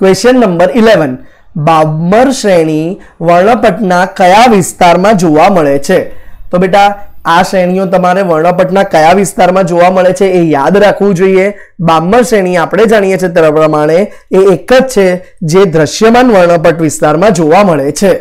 question number eleven Babur શ્રેણી વર્ણપટના કયા વિસ્તારમાં જોવા મળે છે તો બેટા આ શ્રેણીઓ તમારે વર્ણપટના કયા વિસ્તારમાં જોવા મળે છે એ યાદ રાખવું જોઈએ બાબર શ્રેણી આપણે જાણીએ છીએ તે પ્રમાણે એ એક જ છે જે દ્રશ્યમાન વર્ણપટ વિસ્તારમાં જોવા મળે છે